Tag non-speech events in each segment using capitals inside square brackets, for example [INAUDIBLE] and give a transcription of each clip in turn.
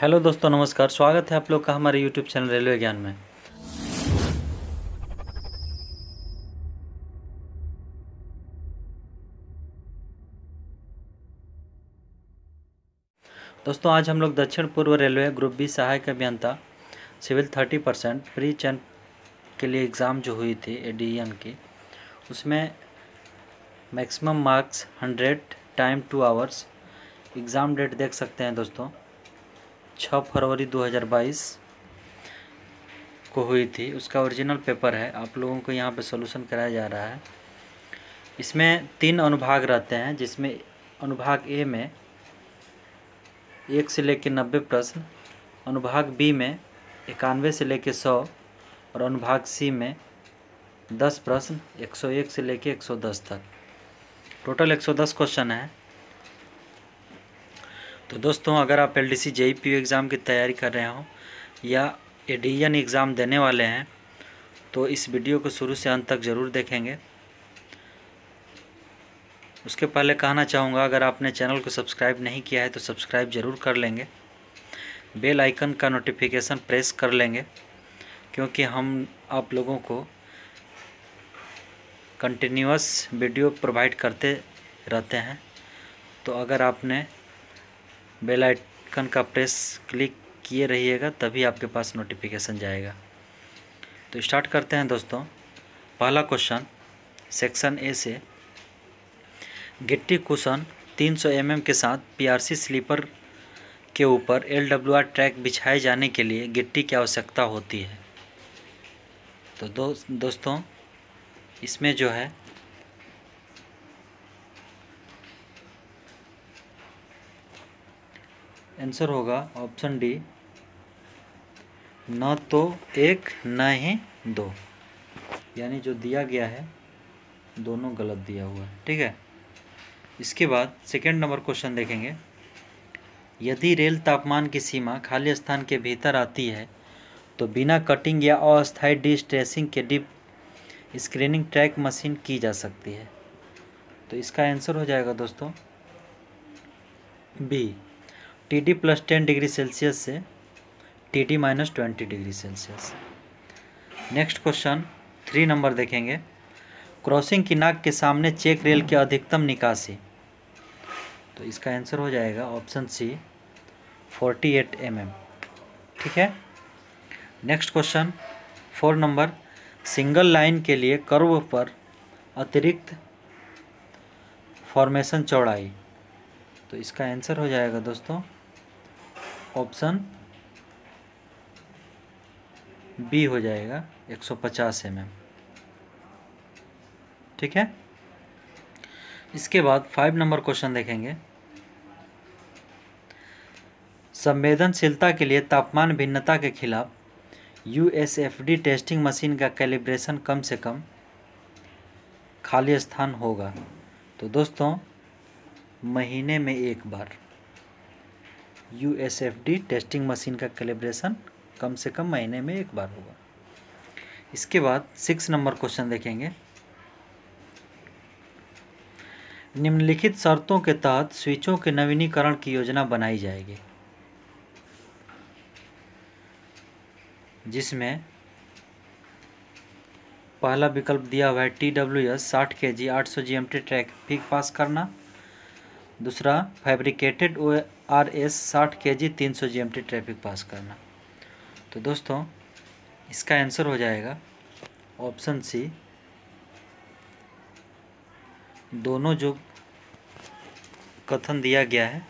Hello दोस्तों नमस्कार स्वागत है आप लोग का हमारे यूट्यूब चैनल रेलवे ज्ञान में दोस्तों आज हम लोग दक्षिण पूर्व रेलवे ग्रुप बी सहायक अभियंता सिविल थर्टी परसेंट प्री चैन के लिए एग्ज़ाम जो हुई थी ए e की उसमें maximum marks hundred time two hours exam date देख सकते हैं दोस्तों छः फरवरी 2022 को हुई थी उसका ओरिजिनल पेपर है आप लोगों को यहाँ पे सोल्यूशन कराया जा रहा है इसमें तीन अनुभाग रहते हैं जिसमें अनुभाग ए में एक से लेकर नब्बे प्रश्न अनुभाग बी में इक्यानवे से लेकर सौ और अनुभाग सी में दस प्रश्न एक सौ एक से लेकर एक सौ दस तक टोटल एक सौ दस क्वेश्चन है तो दोस्तों अगर आप L D C J P exam की तैयारी कर रहे हो या ए एग्ज़ाम e देने वाले हैं तो इस वीडियो को शुरू से अंत तक ज़रूर देखेंगे उसके पहले कहना चाहूँगा अगर आपने चैनल को सब्सक्राइब नहीं किया है तो सब्सक्राइब ज़रूर कर लेंगे बेल आइकन का नोटिफिकेशन प्रेस कर लेंगे क्योंकि हम आप लोगों को कंटिन्यूस वीडियो प्रोवाइड करते रहते हैं तो अगर आपने बेल आइकन का प्रेस क्लिक किए रहिएगा तभी आपके पास नोटिफिकेशन जाएगा तो स्टार्ट करते हैं दोस्तों पहला क्वेश्चन सेक्शन ए से गिट्टी कुशन 300 सौ mm के साथ पीआरसी स्लीपर के ऊपर एल ट्रैक बिछाए जाने के लिए गिट्टी की आवश्यकता होती है तो दो, दोस्तों इसमें जो है आंसर होगा ऑप्शन डी न तो एक न ही दो यानी जो दिया गया है दोनों गलत दिया हुआ है ठीक है इसके बाद सेकेंड नंबर क्वेश्चन देखेंगे यदि रेल तापमान की सीमा खाली स्थान के भीतर आती है तो बिना कटिंग या अस्थायी डिश ट्रेसिंग के डिप स्क्रीनिंग ट्रैक मशीन की जा सकती है तो इसका आंसर हो जाएगा दोस्तों B T T plus ten degree Celsius से T T minus twenty degree Celsius next question three number देखेंगे क्रॉसिंग की नाक के सामने चेक रेल की अधिकतम निकासी तो इसका आंसर हो जाएगा option C forty eight M M ठीक है next question four number single line के लिए कर्व पर अतिरिक्त फॉर्मेशन चौड़ाई तो इसका आंसर हो जाएगा दोस्तों ऑप्शन बी हो जाएगा 150 एम mm. ठीक है इसके बाद फाइव नंबर क्वेश्चन देखेंगे संवेदनशीलता के लिए तापमान भिन्नता के खिलाफ यूएसएफडी टेस्टिंग मशीन का कैलिब्रेशन कम से कम खाली स्थान होगा तो दोस्तों महीने में एक बार U S F D testing machine का कैलिब्रेशन कम से कम महीने में एक बार होगा इसके बाद सिक्स नंबर क्वेश्चन देखेंगे निम्नलिखित शर्तों के तहत स्विचों के नवीनीकरण की योजना बनाई जाएगी जिसमें पहला विकल्प दिया हुआ है टी डब्ल्यू एस साठ के जी आठ सौ G M T traffic pass करना दूसरा फैब्रिकेटेड ओ आर एस साठ के जी तीन सौ G M T traffic pass करना तो दोस्तों इसका आंसर हो जाएगा ऑप्शन सी दोनों जो कथन दिया गया है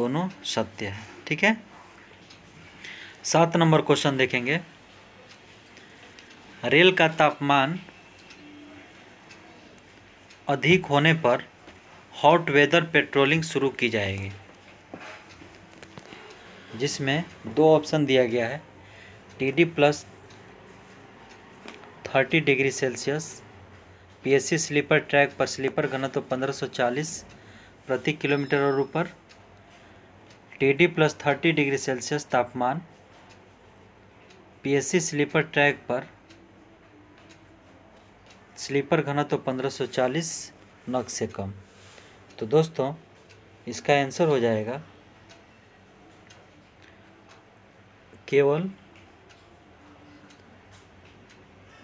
दोनों सत्य है ठीक है सात नंबर क्वेश्चन देखेंगे रेल का तापमान अधिक होने पर हॉट वेदर पेट्रोलिंग शुरू की जाएगी जिसमें दो ऑप्शन दिया गया है T D plus thirty degree Celsius PSC sleeper track पर स्लीपर घनत्व पंद्रह सौ चालीस प्रति किलोमीटर और ऊपर T D plus thirty degree Celsius तापमान पीएससी स्लीपर ट्रैक पर स्लीपर घनत्व पंद्रह सौ चालीस नक से कम तो दोस्तों इसका आंसर हो जाएगा केवल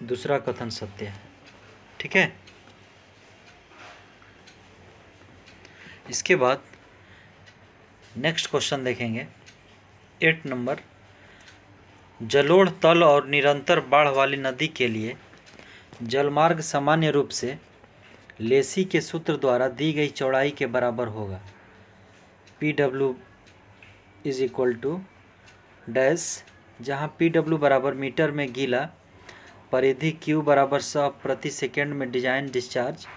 दूसरा कथन सत्य है ठीक है इसके बाद नेक्स्ट क्वेश्चन देखेंगे एट नंबर जलोढ़ तल और निरंतर बाढ़ वाली नदी के लिए जलमार्ग सामान्य रूप से लेसी के सूत्र द्वारा दी गई चौड़ाई के बराबर होगा P W is equal to dash जहाँ पी डब्ल्यू बराबर मीटर में गीला परिधि क्यू बराबर सौ प्रति सेकेंड में डिजाइन डिस्चार्ज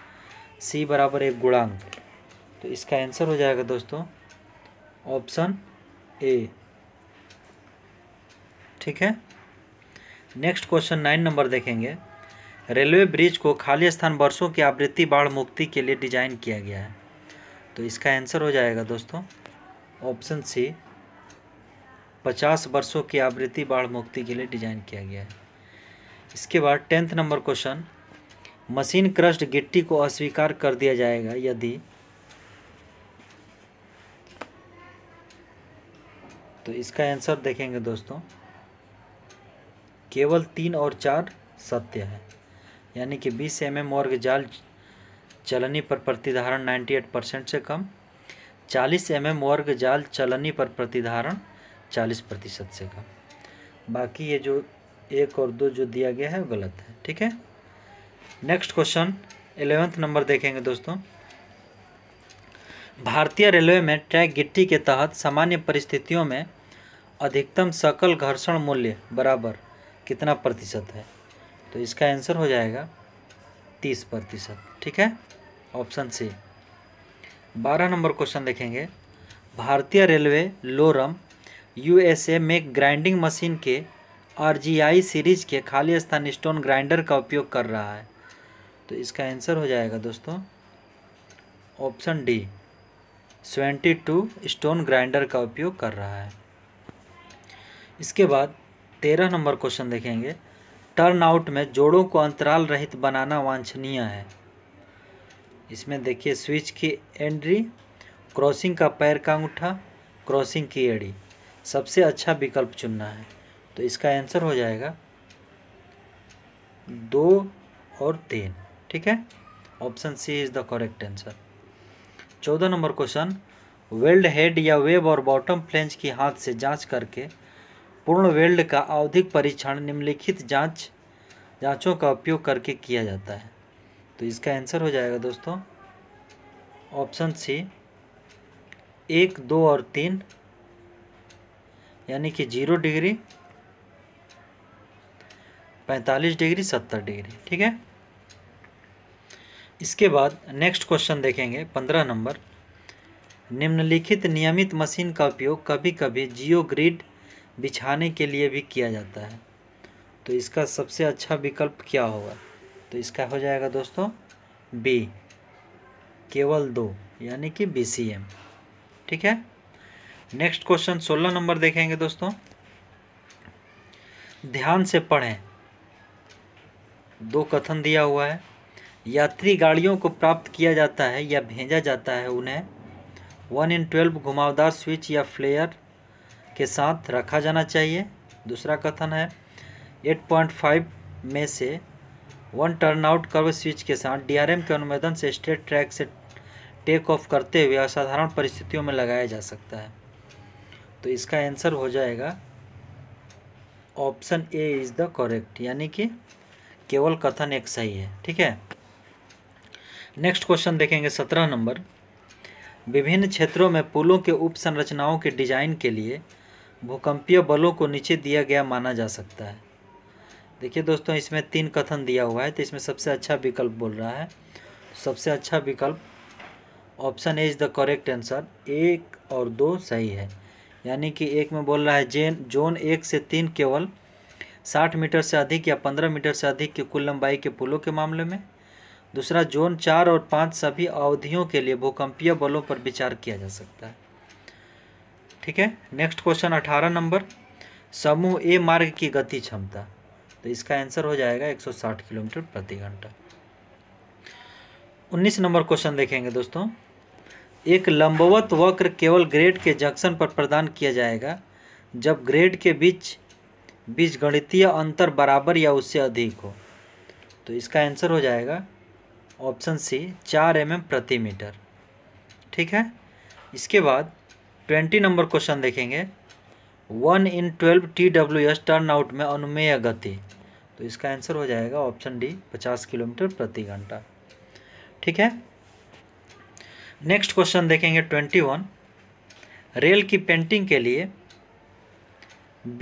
सी बराबर एक गुणांक तो इसका आंसर हो जाएगा दोस्तों ऑप्शन ए ठीक है नेक्स्ट क्वेश्चन नाइन नंबर देखेंगे रेलवे ब्रिज को खाली स्थान वर्षों की आवृत्ति बाढ़ मुक्ति के लिए डिजाइन किया गया है तो इसका आंसर हो जाएगा दोस्तों ऑप्शन सी पचास वर्षों की आवृत्ति बाढ़ मुक्ति के लिए डिजाइन किया गया है इसके बाद tenth number question machine crushed गिट्टी को अस्वीकार कर दिया जाएगा यदि तो इसका आंसर देखेंगे दोस्तों केवल तीन और चार सत्य है यानी कि 20 एम एम वर्ग जाल चलनी पर प्रतिधारण 98 परसेंट से कम 40 एम एम वर्ग जाल चलनी पर प्रतिधारण 40 प्रतिशत से कम बाकी ये जो एक और दो जो दिया गया है वो गलत है ठीक है नेक्स्ट क्वेश्चन एलेवेंथ नंबर देखेंगे दोस्तों भारतीय रेलवे में ट्रैक गिट्टी के तहत सामान्य परिस्थितियों में अधिकतम सकल घर्षण मूल्य बराबर कितना प्रतिशत है तो इसका आंसर हो जाएगा तीस प्रतिशत ठीक है ऑप्शन सी बारह नंबर क्वेश्चन देखेंगे भारतीय रेलवे लोरम यूएसए में ग्राइंडिंग मशीन के आरजीआई सीरीज के खाली स्थान स्टोन ग्राइंडर का उपयोग कर रहा है तो इसका आंसर हो जाएगा दोस्तों option D seventy two stone grinder का उपयोग कर रहा है इसके बाद तेरह नंबर क्वेश्चन देखेंगे टर्नआउट में जोड़ों को अंतराल रहित बनाना वांछनीय है इसमें देखिए स्विच की एंट्री क्रॉसिंग का पैर का अंगूठा क्रॉसिंग की एड़ी सबसे अच्छा विकल्प चुनना है तो इसका आंसर हो जाएगा दो और तीन ठीक है option C is the correct answer चौदह नंबर क्वेश्चन वेल्ड हेड या वेब और बॉटम फ्लेंज की हाथ से जांच करके पूर्ण वेल्ड का आवधिक परीक्षण निम्नलिखित जांच जांचों का उपयोग करके किया जाता है तो इसका आंसर हो जाएगा दोस्तों ऑप्शन सी एक दो और तीन यानी कि जीरो डिग्री पैंतालीस डिग्री सत्तर डिग्री ठीक है इसके बाद नेक्स्ट क्वेश्चन देखेंगे पंद्रह नंबर निम्नलिखित नियमित मशीन का उपयोग कभी कभी जियो ग्रिड बिछाने के लिए भी किया जाता है तो इसका सबसे अच्छा विकल्प क्या होगा तो इसका हो जाएगा दोस्तों बी केवल दो यानी कि बी सी एम ठीक है नेक्स्ट क्वेश्चन सोलह नंबर देखेंगे दोस्तों ध्यान से पढ़ें दो कथन दिया हुआ है यात्री गाड़ियों को प्राप्त किया जाता है या भेजा जाता है उन्हें वन इन ट्वेल्व घुमावदार स्विच या फ्लेयर के साथ रखा जाना चाहिए दूसरा कथन है 8.5 में से वन टर्नआउट कर्व स्विच के साथ डीआरएम के अनुमोदन से स्ट्रेट ट्रैक से टेक ऑफ करते हुए असाधारण परिस्थितियों में लगाया जा सकता है तो इसका आंसर हो जाएगा option A is the correct यानी कि केवल कथन एक सही है ठीक है नेक्स्ट क्वेश्चन देखेंगे सत्रह नंबर विभिन्न क्षेत्रों में पुलों के उपसंरचनाओं के डिजाइन के लिए भूकंपीय बलों को नीचे दिया गया माना जा सकता है देखिए दोस्तों इसमें तीन कथन दिया हुआ है तो इसमें सबसे अच्छा विकल्प बोल रहा है सबसे अच्छा विकल्प option A is the correct answer एक और दो सही है यानी कि एक में बोल रहा है जेन जोन एक से तीन केवल साठ मीटर से अधिक या पंद्रह मीटर से अधिक की कुल लंबाई के पुलों के मामले में दूसरा जोन चार और पाँच सभी अवधियों के लिए भूकंपीय बलों पर विचार किया जा सकता है ठीक है नेक्स्ट क्वेश्चन अठारह नंबर समूह ए मार्ग की गति क्षमता तो इसका आंसर हो जाएगा 160 किलोमीटर प्रति घंटा 19 नंबर क्वेश्चन देखेंगे दोस्तों एक लंबवत वक्र केवल ग्रेड के जंक्शन पर प्रदान किया जाएगा जब ग्रेड के बीच बीच गणितीय अंतर बराबर या उससे अधिक हो तो इसका आंसर हो जाएगा ऑप्शन सी चार एम प्रति मीटर ठीक है इसके बाद ट्वेंटी नंबर क्वेश्चन देखेंगे one in twelve T W S turn out में अनुमेय गति तो इसका आंसर हो जाएगा ऑप्शन डी पचास किलोमीटर प्रति घंटा ठीक है नेक्स्ट क्वेश्चन देखेंगे ट्वेंटी वन रेल की पेंटिंग के लिए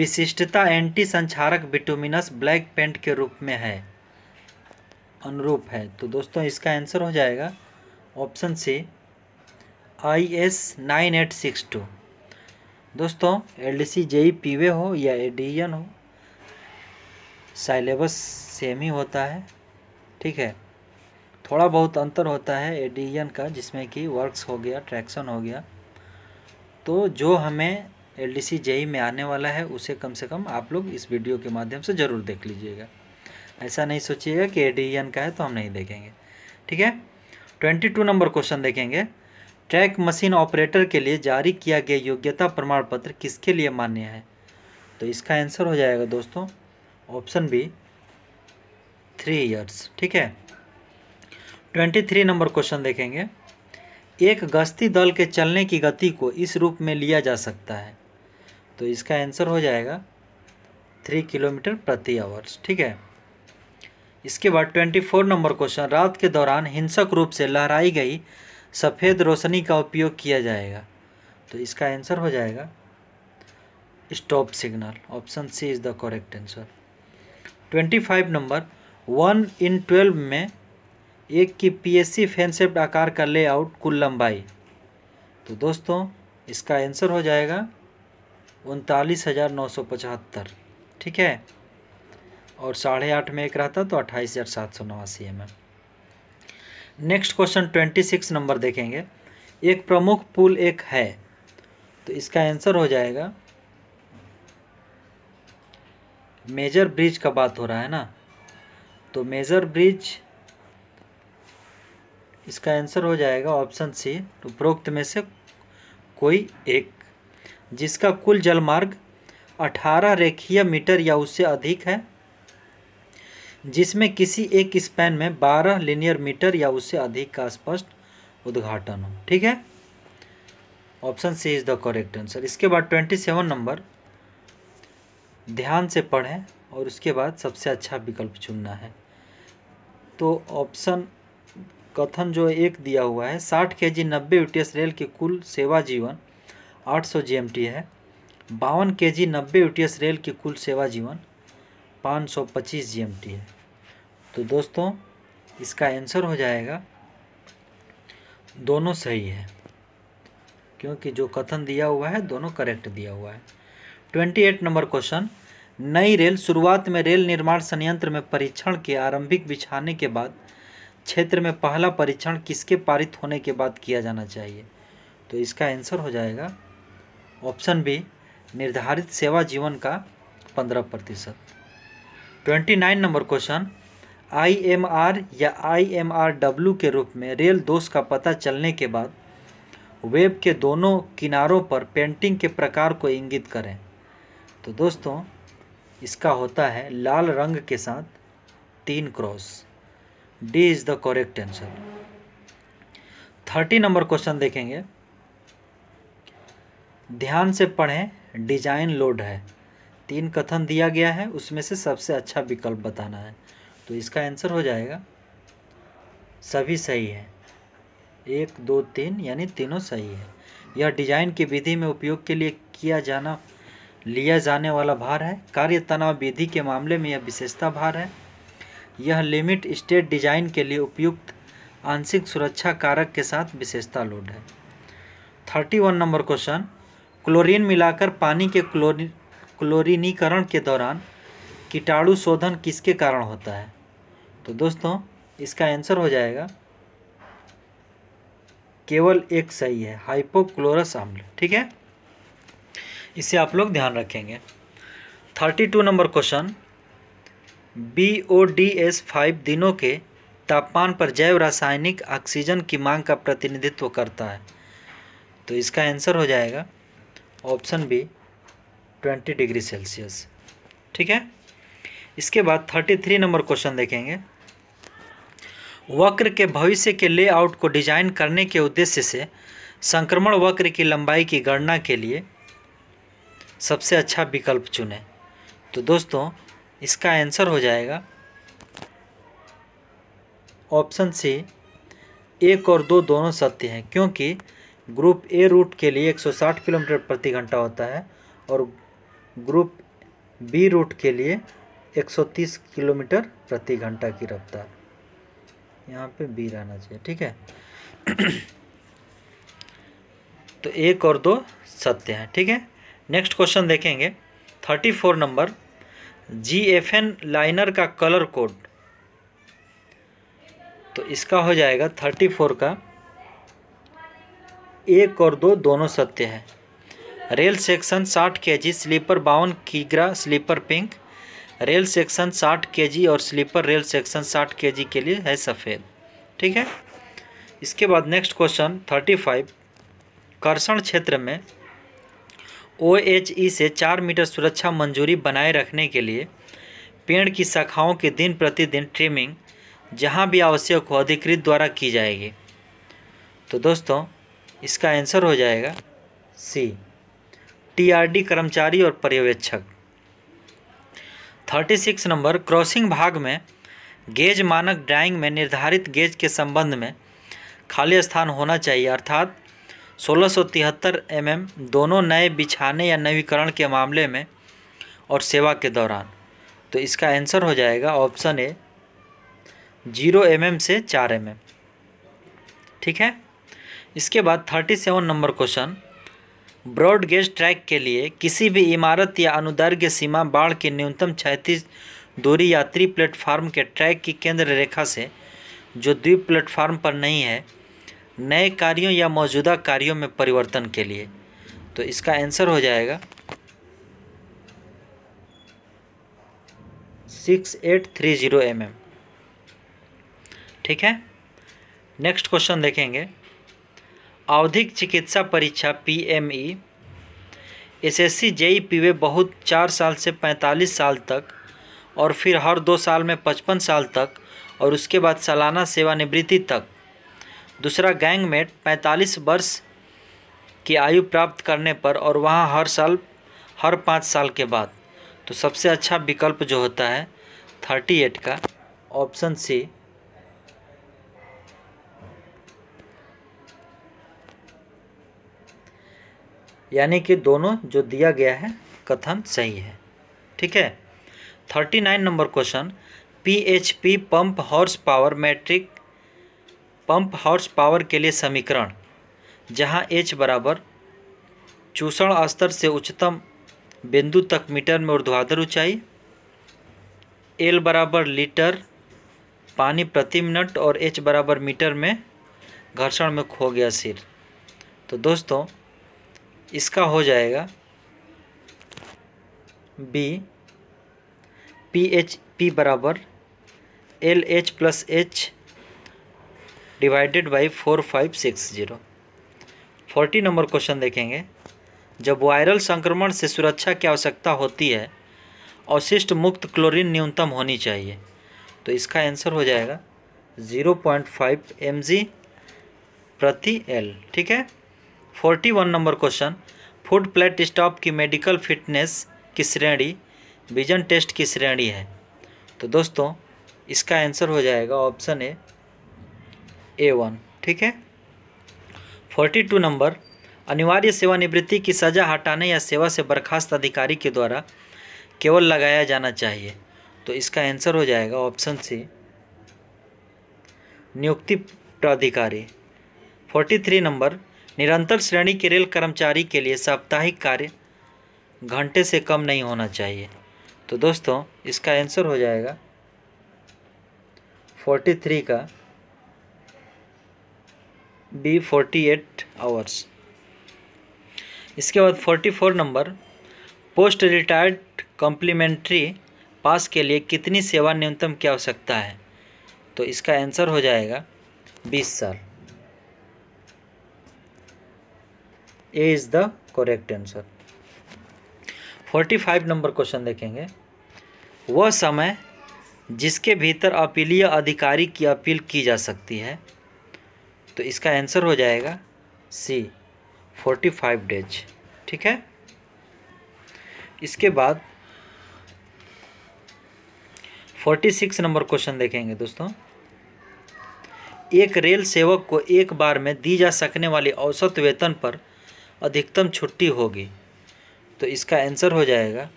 विशिष्टता एंटी संचारक बिटुमिनस ब्लैक पेंट के रूप में है अनुरूप है तो दोस्तों इसका आंसर हो जाएगा option C I S nine eight six two दोस्तों L D C JE P way हो या एन हो सलेबस सेम ही होता है ठीक है थोड़ा बहुत अंतर होता है एडियन का जिसमें कि वर्क्स हो गया ट्रैक्शन हो गया तो जो हमें एल डी सी जेई में आने वाला है उसे कम से कम आप लोग इस वीडियो के माध्यम से ज़रूर देख लीजिएगा ऐसा नहीं सोचिएगा कि एन का है तो हम नहीं देखेंगे ठीक है ट्वेंटी टू नंबर क्वेश्चन देखेंगे ट्रैक मशीन ऑपरेटर के लिए जारी किया गया योग्यता प्रमाण पत्र किसके लिए मान्य है तो इसका आंसर हो जाएगा दोस्तों ऑप्शन बी थ्री ईयर्स ठीक है ट्वेंटी थ्री नंबर क्वेश्चन देखेंगे एक गश्ती दल के चलने की गति को इस रूप में लिया जा सकता है तो इसका आंसर हो जाएगा थ्री किलोमीटर प्रति आवर्स ठीक है इसके बाद ट्वेंटी फोर नंबर क्वेश्चन रात के दौरान हिंसक रूप से लहराई गई सफ़ेद रोशनी का उपयोग किया जाएगा तो इसका आंसर हो जाएगा stop signal option C is the correct answer twenty five number one in twelve में एक की पीएससी सी फैनसेप्ट आकार का लेआउट कुल लंबाई तो दोस्तों इसका आंसर हो जाएगा उनतालीस हज़ार नौ सौ पचहत्तर ठीक है और साढ़े आठ में एक रहता तो अट्ठाईस हज़ार सात सौ नवासी M M next question twenty six number देखेंगे एक प्रमुख पुल एक है तो इसका आंसर हो जाएगा मेजर ब्रिज का बात हो रहा है ना तो मेजर ब्रिज इसका आंसर हो जाएगा ऑप्शन सी उपरोक्त में से कोई एक जिसका कुल जलमार्ग अठारह रेखीय मीटर या उससे अधिक है जिसमें किसी एक स्पैन में 12 लिनियर मीटर या उससे अधिक का स्पष्ट उद्घाटन हो ठीक है option C is the correct answer इसके बाद ट्वेंटी सेवन नंबर ध्यान से पढ़ें और उसके बाद सबसे अच्छा विकल्प चुनना है तो ऑप्शन कथन जो एक दिया हुआ है साठ के जी नब्बे यूटीएस रेल की कुल सेवा जीवन आठ सौ जी है बावन के जी नब्बे यूटीएस रेल की कुल सेवा जीवन पाँच सौ पच्चीस जी है तो दोस्तों इसका आंसर हो जाएगा दोनों सही है क्योंकि जो कथन दिया हुआ है दोनों करेक्ट दिया हुआ है ट्वेंटी एट नंबर क्वेश्चन नई रेल शुरुआत में रेल निर्माण संयंत्र में परीक्षण के आरंभिक बिछाने के बाद क्षेत्र में पहला परीक्षण किसके पारित होने के बाद किया जाना चाहिए तो इसका आंसर हो जाएगा ऑप्शन बी निर्धारित सेवा जीवन का पंद्रह प्रतिशत twenty nine number question I M R या आई एम आर डब्ल्यू के रूप में रेल दोष का पता चलने के बाद वेब के दोनों किनारों पर पेंटिंग के प्रकार को इंगित करें तो दोस्तों इसका होता है लाल रंग के साथ तीन cross D is the correct answer thirty number question देखेंगे ध्यान से पढ़ें डिजाइन लोड है तीन कथन दिया गया है उसमें से सबसे अच्छा विकल्प बताना है तो इसका आंसर हो जाएगा सभी सही है एक दो तीन यानी तीनों सही है यह डिजाइन की विधि में उपयोग के लिए किया जाना लिया जाने वाला भार है कार्य तनाव विधि के मामले में यह विशेषता भार है यह लिमिट स्टेट डिजाइन के लिए उपयुक्त आंशिक सुरक्षा कारक के साथ विशेषता लोड है thirty one number question chlorine मिलाकर पानी के क्लोरीन क्लोरीनीकरण के दौरान कीटाणु शोधन किसके कारण होता है तो दोस्तों इसका आंसर हो जाएगा केवल एक सही है हाइपोक्लोरस अम्ल ठीक है इसे आप लोग ध्यान रखेंगे thirty two number question B O D S five दिनों के तापमान पर जैव रासायनिक ऑक्सीजन की मांग का प्रतिनिधित्व करता है तो इसका आंसर हो जाएगा option B twenty degree Celsius ठीक है इसके बाद थर्टी थ्री नंबर क्वेश्चन देखेंगे वक्र के भविष्य के लेआउट को डिजाइन करने के उद्देश्य से संक्रमण वक्र की लंबाई की गणना के लिए सबसे अच्छा विकल्प चुनें तो दोस्तों इसका आंसर हो जाएगा ऑप्शन सी एक और दो दोनों सत्य हैं क्योंकि ग्रुप ए रूट के लिए 160 किलोमीटर प्रति घंटा होता है और ग्रुप बी रूट के लिए 130 किलोमीटर प्रति घंटा की रफ्तार यहाँ पे बी रहना चाहिए ठीक है [CLEARS THROAT] तो एक और दो सत्य हैं ठीक है नेक्स्ट क्वेश्चन देखेंगे thirty four number G F N liner का कलर कोड तो इसका हो जाएगा थर्टी फोर का एक और दो दोनों सत्य है रेल सेक्शन 60 केजी स्लीपर बावन किग्रा sleeper pink rail section 60 KG और स्लीपर रेल सेक्शन 60 केजी के लिए है सफ़ेद ठीक है इसके बाद नेक्स्ट क्वेश्चन 35 कर्षण क्षेत्र में ओ एच ई से चार मीटर सुरक्षा मंजूरी बनाए रखने के लिए पेड़ की शाखाओं की दिन प्रतिदिन ट्रिमिंग जहां भी आवश्यक हो अधिकृत द्वारा की जाएगी तो दोस्तों इसका आंसर हो जाएगा सी टीआरडी कर्मचारी और पर्यवेक्षक थर्टी सिक्स नंबर क्रॉसिंग भाग में गेज मानक ड्राइंग में निर्धारित गेज के संबंध में खाली स्थान होना चाहिए अर्थात 1673 एमएम दोनों नए बिछाने या नवीकरण के मामले में और सेवा के दौरान तो इसका आंसर हो जाएगा ऑप्शन ए जीरो एम से चार एम ठीक है इसके बाद thirty seven number question broad gauge track के लिए किसी भी इमारत या अनुदर्ग सीमा बाढ़ की न्यूनतम छैतीस दूरी यात्री प्लेटफार्म के ट्रैक की केंद्र रेखा से जो द्वीप प्लेटफार्म पर नहीं है नए कार्यों या मौजूदा कार्यों में परिवर्तन के लिए तो इसका आंसर हो जाएगा six eight three zero M M ठीक है नेक्स्ट क्वेश्चन देखेंगे आवधिक चिकित्सा परीक्षा पीएमई एसएससी जेई पीवे बहुत चार साल से पैंतालीस साल तक और फिर हर दो साल में पचपन साल तक और उसके बाद सालाना सेवानिवृत्ति तक दूसरा गैंगमेट पैंतालीस वर्ष की आयु प्राप्त करने पर और वहाँ हर साल हर पाँच साल के बाद तो सबसे अच्छा विकल्प जो होता है थर्टी एट का ऑप्शन सी यानी कि दोनों जो दिया गया है कथन सही है ठीक है thirty nine number question PHP pump horse power metric pump horse power के लिए समीकरण जहां एच बराबर चूषण स्तर से उच्चतम बिंदु तक मीटर में ऊर्ध्वाधर ऊंचाई एल बराबर लीटर पानी प्रति मिनट और एच बराबर मीटर में घर्षण में खो गया सिर तो दोस्तों इसका हो जाएगा बी पी एच पी बराबर L H plus H divided by four five six zero forty number question देखेंगे जब वायरल संक्रमण से सुरक्षा की आवश्यकता होती है अवशिष्ट मुक्त क्लोरीन न्यूनतम होनी चाहिए तो इसका आंसर हो जाएगा zero point five M G प्रति एल ठीक है forty one number question footplate staff की मेडिकल फिटनेस की श्रेणी विजन टेस्ट की श्रेणी है तो दोस्तों इसका आंसर हो जाएगा ऑप्शन ए ए वन ठीक है फोर्टी टू नंबर अनिवार्य सेवानिवृत्ति की सजा हटाने या सेवा से बर्खास्त अधिकारी के द्वारा केवल लगाया जाना चाहिए तो इसका आंसर हो जाएगा ऑप्शन सी नियुक्ति प्राधिकारी फोर्टी थ्री नंबर निरंतर श्रेणी के रेल कर्मचारी के लिए साप्ताहिक कार्य घंटे से कम नहीं होना चाहिए तो दोस्तों इसका आंसर हो जाएगा फोर्टी थ्री का बी फोर्टी एट आवर्स इसके बाद forty four number post retired complimentary pass के लिए कितनी सेवा न्यूनतम की आवश्यकता है तो इसका आंसर हो जाएगा बीस साल A is the correct answer forty five number question देखेंगे वह समय जिसके भीतर अपीलीय अधिकारी की अपील की जा सकती है तो इसका आंसर हो जाएगा सी फोर्टी फाइव डेज ठीक है इसके बाद फोर्टी सिक्स नंबर क्वेश्चन देखेंगे दोस्तों एक रेल सेवक को एक बार में दी जा सकने वाली औसत वेतन पर अधिकतम छुट्टी होगी तो इसका आंसर हो जाएगा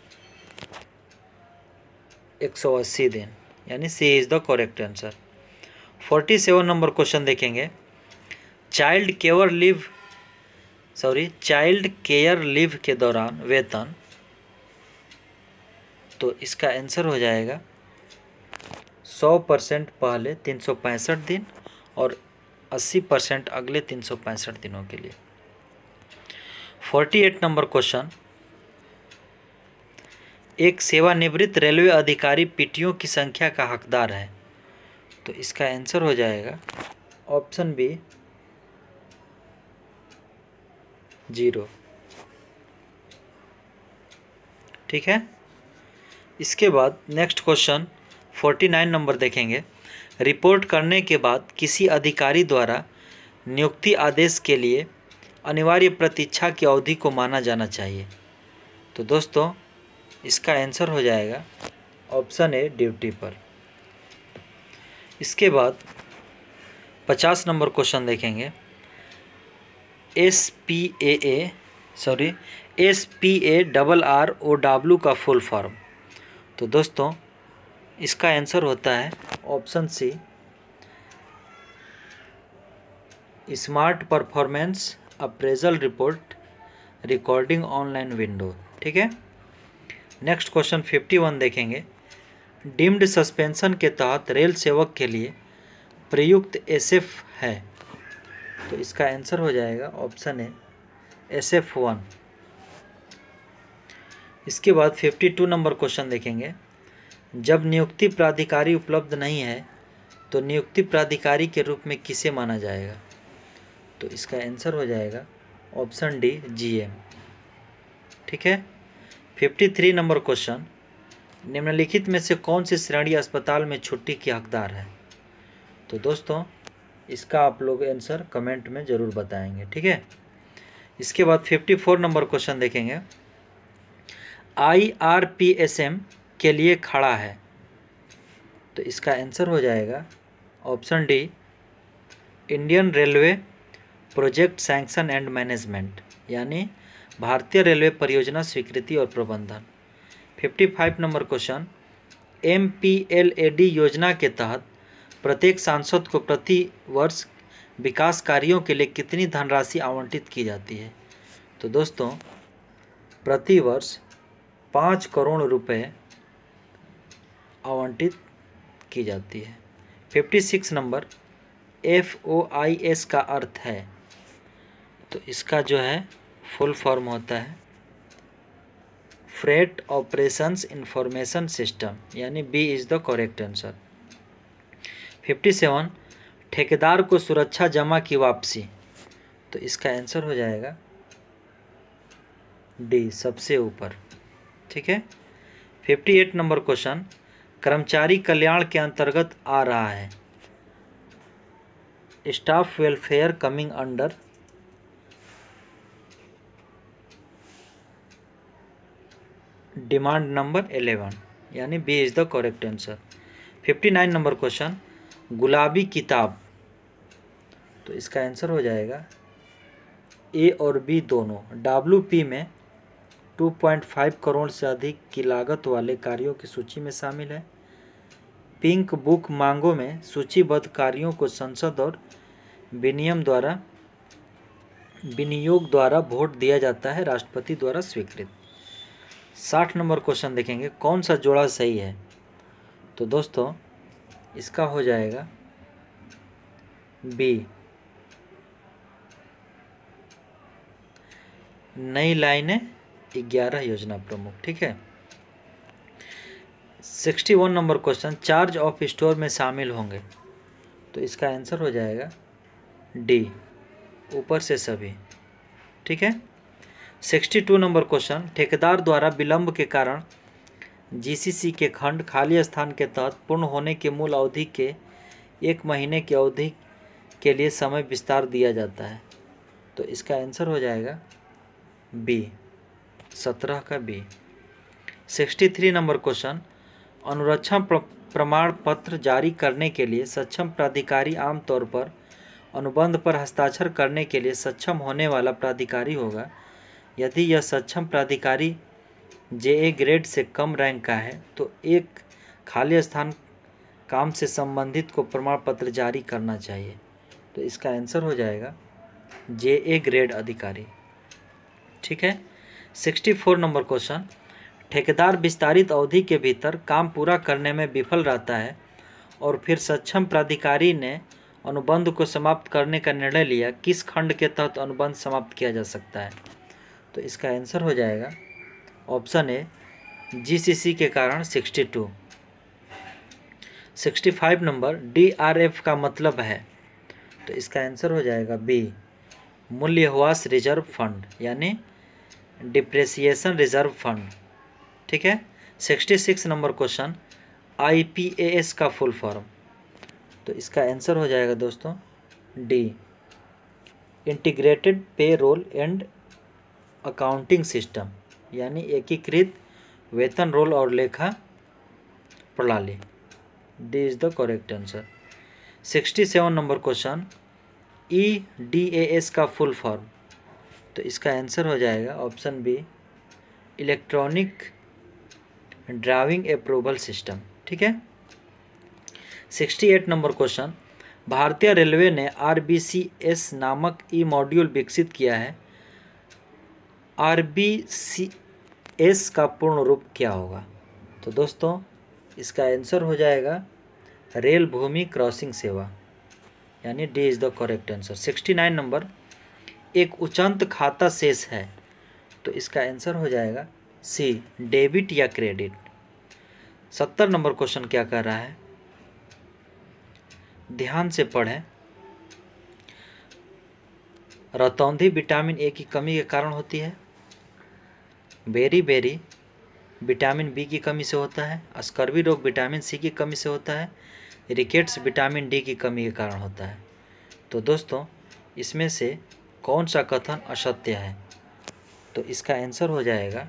180 दिन यानी C is the correct answer 47 number question देखेंगे child care leave sorry child care leave के दौरान वेतन तो इसका आंसर हो जाएगा 100 परसेंट पहले तीन दिन और 80 परसेंट अगले तीन दिनों के लिए फोर्टी एट नंबर क्वेश्चन एक सेवानिवृत्त रेलवे अधिकारी पीटियों की संख्या का हकदार है तो इसका आंसर हो जाएगा ऑप्शन बी जीरो ठीक है इसके बाद next question forty nine number देखेंगे रिपोर्ट करने के बाद किसी अधिकारी द्वारा नियुक्ति आदेश के लिए अनिवार्य प्रतीक्षा की अवधि को माना जाना चाहिए तो दोस्तों इसका आंसर हो जाएगा ऑप्शन ए ड्यूटी पर इसके बाद पचास नंबर क्वेश्चन देखेंगे S P A A sorry S P A double R O W का फुल फॉर्म तो दोस्तों इसका आंसर होता है option C smart performance appraisal report recording online window ठीक है नेक्स्ट क्वेश्चन फिफ्टी वन देखेंगे डीम्ड सस्पेंशन के तहत रेल सेवक के लिए प्रयुक्त एसएफ है तो इसका आंसर हो जाएगा ऑप्शन है एस एफ वन इसके बाद फिफ्टी टू नंबर क्वेश्चन देखेंगे जब नियुक्ति प्राधिकारी उपलब्ध नहीं है तो नियुक्ति प्राधिकारी के रूप में किसे माना जाएगा तो इसका आंसर हो जाएगा ऑप्शन डी जीएम ठीक है फिफ्टी थ्री नंबर क्वेश्चन निम्नलिखित में से कौन सी श्रेणी अस्पताल में छुट्टी की हकदार है तो दोस्तों इसका आप लोग आंसर कमेंट में ज़रूर बताएंगे ठीक है इसके बाद फिफ्टी फोर नंबर क्वेश्चन देखेंगे I R P S M के लिए खड़ा है तो इसका आंसर हो जाएगा option D Indian railway project sanction and management यानी भारतीय रेलवे परियोजना स्वीकृति और प्रबंधन fifty five number question M P L A D योजना के तहत प्रत्येक सांसद को प्रति वर्ष विकास कार्यों के लिए कितनी धनराशि आवंटित की जाती है तो दोस्तों प्रति वर्ष पाँच करोड़ रुपए आवंटित की जाती है fifty six number F O I S का अर्थ है तो इसका जो है फुल फॉर्म होता है फ्रेट ऑपरेशंस इंफॉर्मेशन सिस्टम यानी B is the correct answer fifty seven ठेकेदार को सुरक्षा जमा की वापसी तो इसका आंसर हो जाएगा डी सबसे ऊपर ठीक है फिफ्टी एट नंबर क्वेश्चन कर्मचारी कल्याण के अंतर्गत आ रहा है staff welfare coming under demand number eleven यानी B is the correct answer fifty nine number question गुलाबी किताब तो इसका आंसर हो जाएगा ए और बी दोनों डब्ल्यू पी में टू पॉइंट फाइव करोड़ से अधिक की लागत वाले कार्यों की सूची में शामिल है पिंक बुक मांगों में सूचीबद्ध कार्यों को संसद और विनियम द्वारा विनियोग द्वारा वोट दिया जाता है राष्ट्रपति द्वारा स्वीकृत साठ नंबर क्वेश्चन देखेंगे कौन सा जोड़ा सही है तो दोस्तों इसका हो जाएगा बी नई लाइने ग्यारह योजना प्रमुख ठीक है sixty one number question charge of store में शामिल होंगे तो इसका आंसर हो जाएगा डी ऊपर से सभी ठीक है सिक्सटी टू नंबर क्वेश्चन ठेकेदार द्वारा विलंब के कारण जीसीसी के खंड खाली स्थान के तहत पूर्ण होने के मूल अवधि के एक महीने की अवधि के लिए समय विस्तार दिया जाता है तो इसका आंसर हो जाएगा बी सत्रह का B sixty three number question अनुरक्षण प्रमाण पत्र जारी करने के लिए सक्षम प्राधिकारी आमतौर पर अनुबंध पर हस्ताक्षर करने के लिए सक्षम होने वाला प्राधिकारी होगा यदि यह सक्षम प्राधिकारी जे ए ग्रेड से कम रैंक का है तो एक खाली स्थान काम से संबंधित को प्रमाण पत्र जारी करना चाहिए तो इसका आंसर हो जाएगा जे ए ग्रेड अधिकारी ठीक है सिक्सटी फोर नंबर क्वेश्चन ठेकेदार विस्तारित अवधि के भीतर काम पूरा करने में विफल रहता है और फिर सक्षम प्राधिकारी ने अनुबंध को समाप्त करने का निर्णय लिया किस खंड के तहत अनुबंध समाप्त किया जा सकता है तो इसका आंसर हो जाएगा ऑप्शन ए जीसीसी के कारण sixty two sixty five number D R F का मतलब है तो इसका आंसर हो जाएगा बी मूल्यवास रिजर्व फंड यानी डिप्रेसिएशन रिजर्व फंड ठीक है sixty six number question IPAS का फुल फॉर्म तो इसका आंसर हो जाएगा दोस्तों D integrated pay roll and accounting system यानी एकीकृत वेतन रोल और लेखा प्रणाली D is the correct answer sixty seven number question E D A S का फुल फॉर्म तो इसका आंसर हो जाएगा option B electronic driving approval system ठीक है सिक्सटी एट नंबर क्वेश्चन भारतीय रेलवे ने आर बी सी एस नामक ई मॉड्यूल विकसित किया है आर बी सी एस का पूर्ण रूप क्या होगा तो दोस्तों इसका आंसर हो जाएगा रेल भूमि क्रॉसिंग सेवा यानी D is the correct answer sixty nine number एक उचंत खाता शेष है तो इसका आंसर हो जाएगा सी डेबिट या क्रेडिट सत्तर नंबर क्वेश्चन क्या कर रहा है ध्यान से पढ़ें रतौंधी विटामिन ए की कमी के कारण होती है बेरी बेरी विटामिन बी की कमी से होता है अस्कर्वी रोग विटामिन सी की कमी से होता है रिकेट्स विटामिन डी की कमी के कारण होता है तो दोस्तों इसमें से कौन सा कथन असत्य है तो इसका आंसर हो जाएगा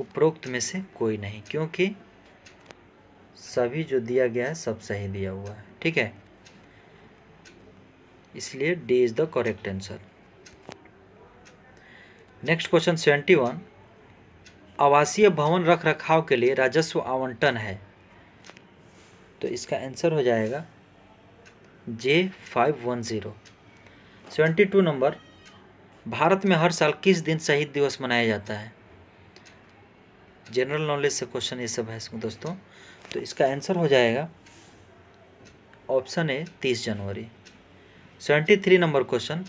उपरोक्त में से कोई नहीं क्योंकि सभी जो दिया गया है सब सही दिया हुआ है ठीक है इसलिए D is the correct answer next question seventy one आवासीय भवन रख रखाव के लिए राजस्व आवंटन है तो इसका आंसर हो जाएगा J five one zero seventy two number भारत में हर साल किस दिन शहीद दिवस मनाया जाता है जनरल नॉलेज से क्वेश्चन ये सब है दोस्तों तो इसका आंसर हो जाएगा ऑप्शन ए तीस जनवरी सेवेंटी थ्री नंबर क्वेश्चन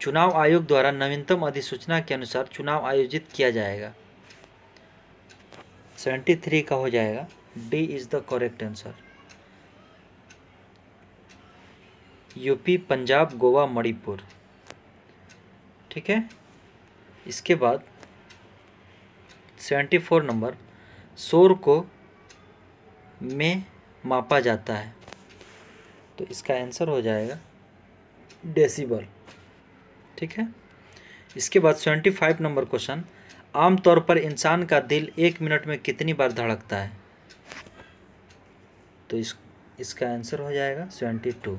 चुनाव आयोग द्वारा नवीनतम अधिसूचना के अनुसार चुनाव आयोजित किया जाएगा सेवेंटी थ्री का हो जाएगा D is the correct answer UP Punjab Goa Manipur ठीक है इसके बाद सेवेंटी फोर नंबर शोर को में मापा जाता है तो इसका आंसर हो जाएगा डेसिबल ठीक है इसके बाद सेवेंटी फाइव नंबर क्वेश्चन आमतौर पर इंसान का दिल एक मिनट में कितनी बार धड़कता है तो इस इसका आंसर हो जाएगा सेवेंटी टू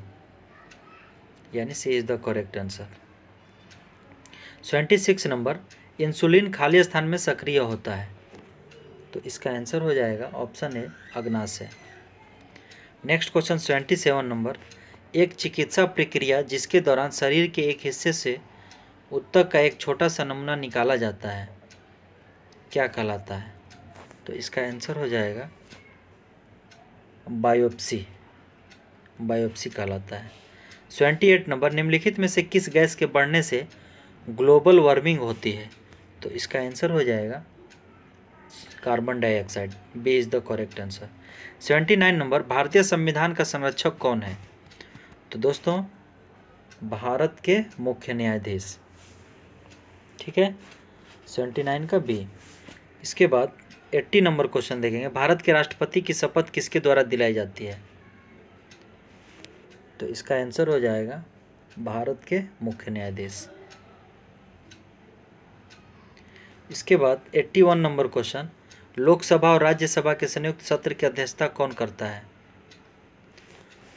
यानी C is the correct answer seventy six number insulin खाली स्थान में सक्रिय होता है तो इसका आंसर हो जाएगा ऑप्शन ए अग्नाशय next question seventy seven number एक चिकित्सा प्रक्रिया जिसके दौरान शरीर के एक हिस्से से उत्तक का एक छोटा सा नमूना निकाला जाता है क्या कहलाता है तो इसका आंसर हो जाएगा बायोप्सी बायोप्सी कहलाता है सेवेंटी एट नंबर निम्नलिखित में से किस गैस के बढ़ने से ग्लोबल वार्मिंग होती है तो इसका आंसर हो जाएगा carbon dioxide B is the correct answer seventy nine number भारतीय संविधान का संरक्षक कौन है तो दोस्तों भारत के मुख्य न्यायाधीश ठीक है सेवेंटी नाइन का बी इसके बाद एट्टी नंबर क्वेश्चन देखेंगे भारत के राष्ट्रपति की शपथ किसके द्वारा दिलाई जाती है तो इसका आंसर हो जाएगा भारत के मुख्य न्यायाधीश इसके बाद eighty one number question Lok Sabha और राज्यसभा के संयुक्त सत्र की अध्यक्षता कौन करता है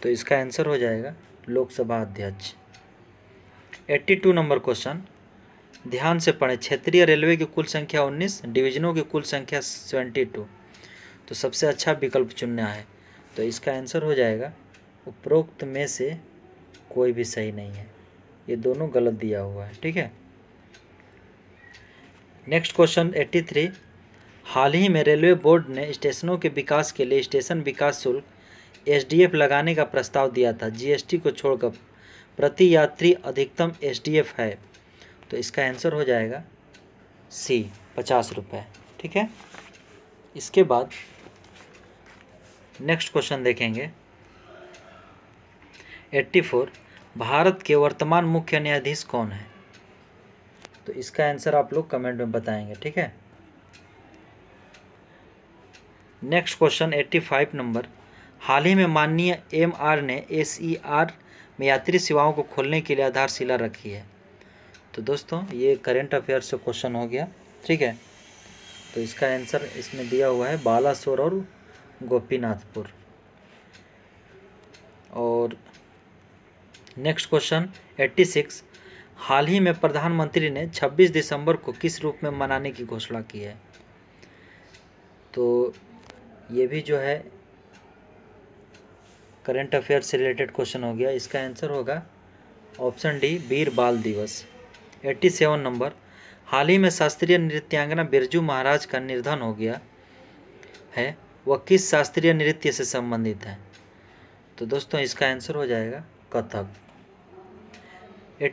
तो इसका आंसर हो जाएगा लोकसभा अध्यक्ष एट्टी टू नंबर क्वेश्चन ध्यान से पढ़ें क्षेत्रीय रेलवे की कुल संख्या उन्नीस डिवीजनों की कुल संख्या 72 टू तो सबसे अच्छा विकल्प चुनना है तो इसका आंसर हो जाएगा उपरोक्त में से कोई भी सही नहीं है ये दोनों गलत दिया हुआ है ठीक है नेक्स्ट क्वेश्चन एट्टी थ्री हाल ही में रेलवे बोर्ड ने स्टेशनों के विकास के लिए स्टेशन विकास शुल्क एस लगाने का प्रस्ताव दिया था जी को छोड़कर प्रति यात्री अधिकतम एस है तो इसका आंसर हो जाएगा सी पचास रुपये ठीक है इसके बाद नेक्स्ट क्वेश्चन देखेंगे एट्टी फोर भारत के वर्तमान मुख्य न्यायाधीश कौन है तो इसका आंसर आप लोग कमेंट में बताएंगे ठीक है next question eighty five number हाल ही में माननीय एम आर ने एसईआर आर e में यात्री सेवाओं को खोलने के लिए आधारशिला रखी है तो दोस्तों ये करेंट अफेयर से क्वेश्चन हो गया ठीक है तो इसका आंसर इसमें दिया हुआ है बालासोर और गोपीनाथपुर और नेक्स्ट क्वेश्चन 86 हाल ही में प्रधानमंत्री ने 26 दिसंबर को किस रूप में मनाने की घोषणा की है तो ये भी जो है करंट अफेयर से रिलेटेड क्वेश्चन हो गया इसका आंसर होगा option D Veer Bal Diwas eighty seven number हाल ही में शास्त्रीय नृत्यांगना बिरजू महाराज का निर्धन हो गया है वह किस शास्त्रीय नृत्य से संबंधित है तो दोस्तों इसका आंसर हो जाएगा Kathak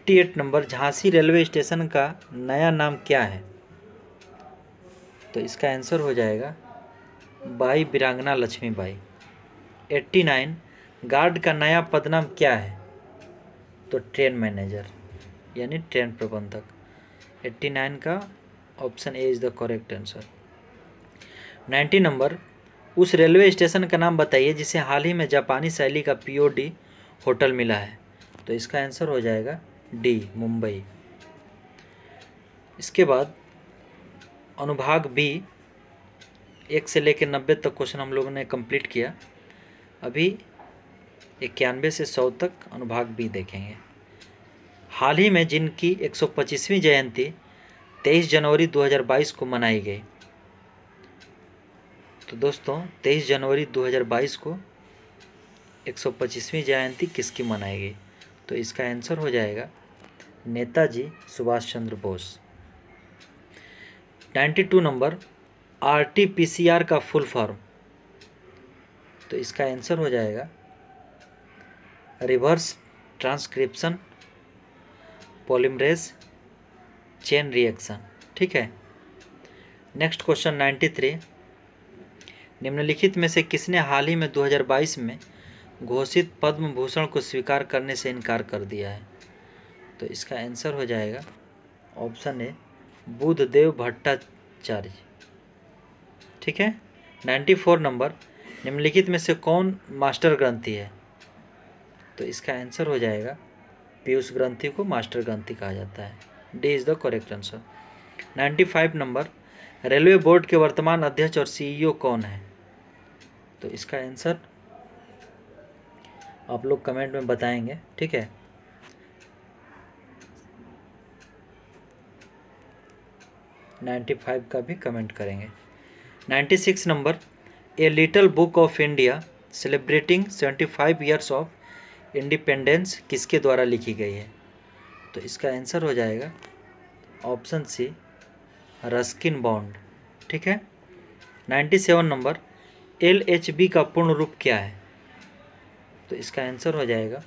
88 number Jhansi railway station का नया नाम क्या है तो इसका आंसर हो जाएगा Bai Virangana eighty nine guard का नया पदनाम क्या है तो ट्रेन मैनेजर यानी ट्रेन प्रबंधक 89 का option A is the correct answer 90 number उस रेलवे स्टेशन का नाम बताइए जिसे हाल ही में जापानी शैली का पीओडी होटल मिला है तो इसका आंसर हो जाएगा डी मुंबई इसके बाद अनुभाग बी एक से लेकर नब्बे तक क्वेश्चन हम लोगों ने कंप्लीट किया अभी इक्यानवे से सौ तक अनुभाग बी देखेंगे हाल ही में जिनकी 125वीं जयंती 23 जनवरी 2022 को मनाई गई तो दोस्तों 23 जनवरी 2022 को 125वीं जयंती किसकी मनाई गई तो इसका आंसर हो जाएगा नेताजी सुभाष चंद्र बोस 92 नंबर आर का फुल फॉर्म तो इसका आंसर हो जाएगा reverse transcription polymerase chain reaction ठीक है नेक्स्ट क्वेश्चन 93 निम्नलिखित में से किसने हाल ही में 2022 में घोषित पद्म भूषण को स्वीकार करने से इनकार कर दिया है तो इसका आंसर हो जाएगा ऑप्शन ए बुद्धदेव भट्टाचार्य ठीक है 94 नंबर निम्नलिखित में से कौन मास्टर ग्रंथी है तो इसका आंसर हो जाएगा पीयूष ग्रंथि को मास्टर ग्रंथि कहा जाता है D is the correct answer ninety five number railway board के वर्तमान अध्यक्ष और सीईओ e कौन है तो इसका आंसर आप लोग कमेंट में बताएंगे ठीक है नाइन्टी फाइव का भी कमेंट करेंगे ninety six number A little book of India celebrating seventy five years of independence किसके द्वारा लिखी गई है तो इसका आंसर हो जाएगा ऑप्शन सी रस्किन बॉन्ड ठीक है 97 नंबर एल एच बी का पूर्ण रूप क्या है तो इसका आंसर हो जाएगा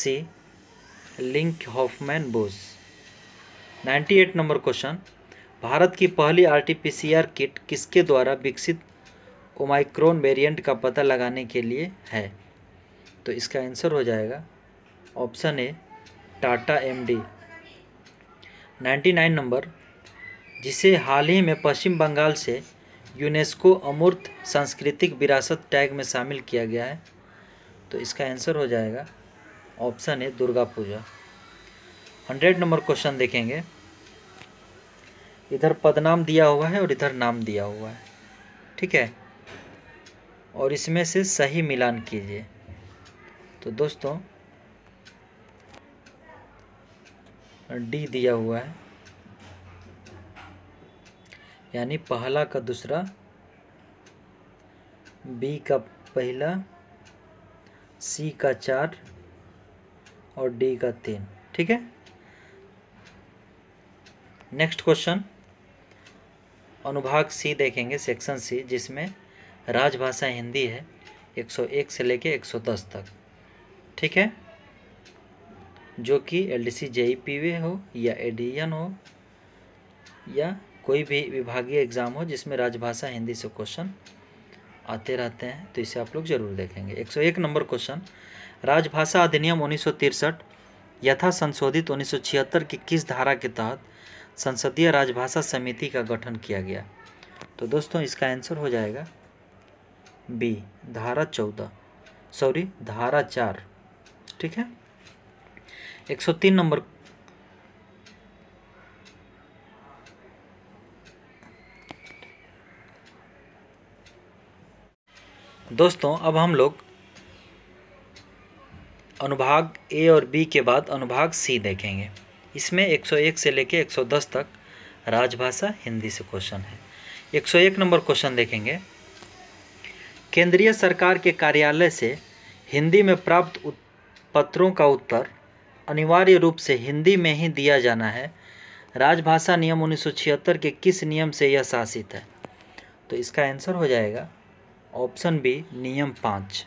C Linke Hofmann Busch 98 number question भारत की पहली आरटीपीसीआर किट किसके द्वारा विकसित ओमाइक्रोन वेरिएंट का पता लगाने के लिए है तो इसका आंसर हो जाएगा option A Tata M D ninety nine number जिसे हाल ही में पश्चिम बंगाल से यूनेस्को अमूर्त सांस्कृतिक विरासत टैग में शामिल किया गया है तो इसका आंसर हो जाएगा option A Durga Puja hundred number question देखेंगे इधर पदनाम दिया हुआ है और इधर नाम दिया हुआ है ठीक है और इसमें से सही मिलान कीजिए तो दोस्तों डी दिया हुआ है यानी पहला का दूसरा बी का पहला सी का चार और डी का तीन ठीक है नेक्स्ट क्वेश्चन अनुभाग सी देखेंगे सेक्शन सी जिसमें राजभाषा हिंदी है 101 से लेके 110 तक ठीक है जो कि एल डी सी हो या ए e हो या कोई भी विभागीय एग्ज़ाम हो जिसमें राजभाषा हिंदी से क्वेश्चन आते रहते हैं तो इसे आप लोग जरूर देखेंगे 101 नंबर क्वेश्चन राजभाषा अधिनियम उन्नीस यथा संशोधित 1976 की किस धारा के तहत संसदीय राजभाषा समिति का गठन किया गया तो दोस्तों इसका आंसर हो जाएगा बी धारा चौदह सॉरी धारा चार ठीक है एक सौ तीन नंबर दोस्तों अब हम लोग अनुभाग ए और बी के बाद अनुभाग सी देखेंगे इसमें 101 से लेके 110 तक राजभाषा हिंदी से क्वेश्चन है 101 नंबर क्वेश्चन देखेंगे केंद्रीय सरकार के कार्यालय से हिंदी में प्राप्त पत्रों का उत्तर अनिवार्य रूप से हिंदी में ही दिया जाना है राजभाषा नियम उन्नीस के किस नियम से यह शासित है तो इसका आंसर हो जाएगा ऑप्शन बी नियम पाँच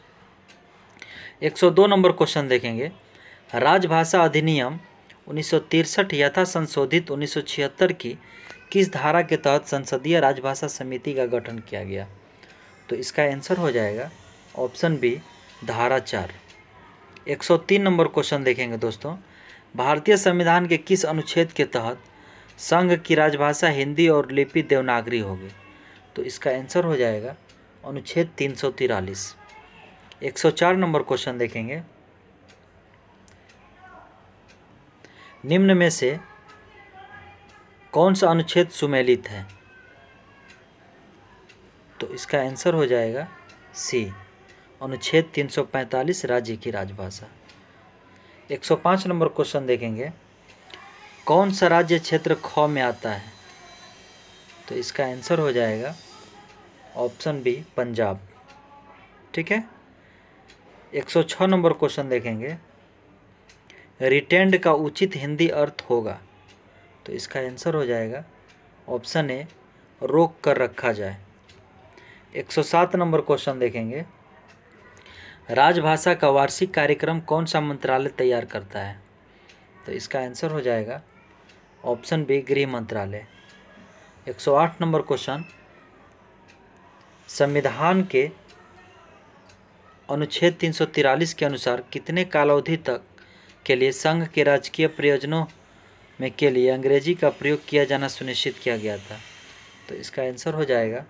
102 नंबर क्वेश्चन देखेंगे राजभाषा अधिनियम उन्नीस यथा संशोधित उन्नीस की किस धारा के तहत संसदीय राजभाषा समिति का गठन किया गया तो इसका आंसर हो जाएगा ऑप्शन बी धारा चार 103 नंबर क्वेश्चन देखेंगे दोस्तों भारतीय संविधान के किस अनुच्छेद के तहत संघ की राजभाषा हिंदी और लिपि देवनागरी होगी तो इसका आंसर हो जाएगा अनुच्छेद तीन सौ तिरालीस एक सौ चार नंबर क्वेश्चन देखेंगे निम्न में से कौन सा अनुच्छेद सुमेलित है तो इसका आंसर हो जाएगा सी अनुच्छेद 345 राज्य की राजभाषा 105 नंबर क्वेश्चन देखेंगे कौन सा राज्य क्षेत्र ख में आता है तो इसका आंसर हो जाएगा ऑप्शन बी पंजाब ठीक है 106 नंबर क्वेश्चन देखेंगे रिटेंड का उचित हिंदी अर्थ होगा तो इसका आंसर हो जाएगा ऑप्शन ए रोक कर रखा जाए 107 नंबर क्वेश्चन देखेंगे राजभाषा का वार्षिक कार्यक्रम कौन सा मंत्रालय तैयार करता है तो इसका आंसर हो जाएगा ऑप्शन बी गृह मंत्रालय 108 नंबर क्वेश्चन संविधान के अनुच्छेद तीन के अनुसार कितने कालावधि तक के लिए संघ के राजकीय प्रयोजनों में के लिए अंग्रेजी का प्रयोग किया जाना सुनिश्चित किया गया था तो इसका आंसर हो जाएगा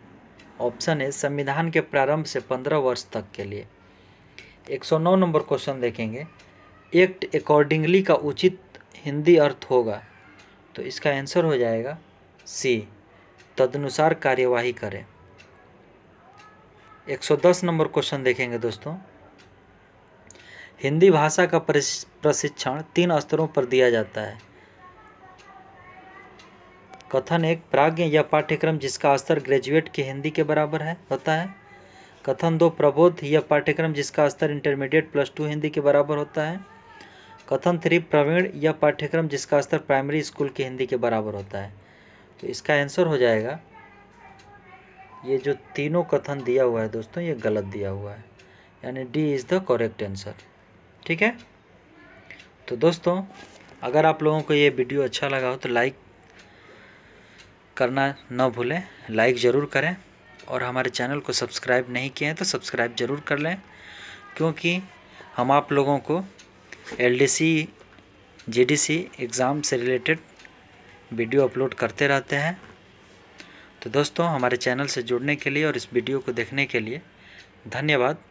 ऑप्शन ए संविधान के प्रारंभ से पंद्रह वर्ष तक के लिए 109 नंबर क्वेश्चन देखेंगे एक्ट अकॉर्डिंगली का उचित हिंदी अर्थ होगा तो इसका आंसर हो जाएगा सी तदनुसार कार्यवाही करें 110 नंबर क्वेश्चन देखेंगे दोस्तों हिंदी भाषा का प्रशिक्षण तीन स्तरों पर दिया जाता है कथन एक प्राज्ञ या पाठ्यक्रम जिसका स्तर ग्रेजुएट के हिंदी के बराबर है होता है कथन दो प्रबोध यह पाठ्यक्रम जिसका स्तर इंटरमीडिएट प्लस टू हिंदी के बराबर होता है कथन थ्री प्रवीण यह पाठ्यक्रम जिसका स्तर प्राइमरी स्कूल की हिंदी के बराबर होता है तो इसका आंसर हो जाएगा ये जो तीनों कथन दिया हुआ है दोस्तों ये गलत दिया हुआ है यानी D is the correct answer ठीक है तो दोस्तों अगर आप लोगों को ये वीडियो अच्छा लगा हो तो लाइक करना ना भूलें लाइक ज़रूर करें और हमारे चैनल को सब्सक्राइब नहीं किए हैं तो सब्सक्राइब ज़रूर कर लें क्योंकि हम आप लोगों को L D C G D C exam से रिलेटेड वीडियो अपलोड करते रहते हैं तो दोस्तों हमारे चैनल से जुड़ने के लिए और इस वीडियो को देखने के लिए धन्यवाद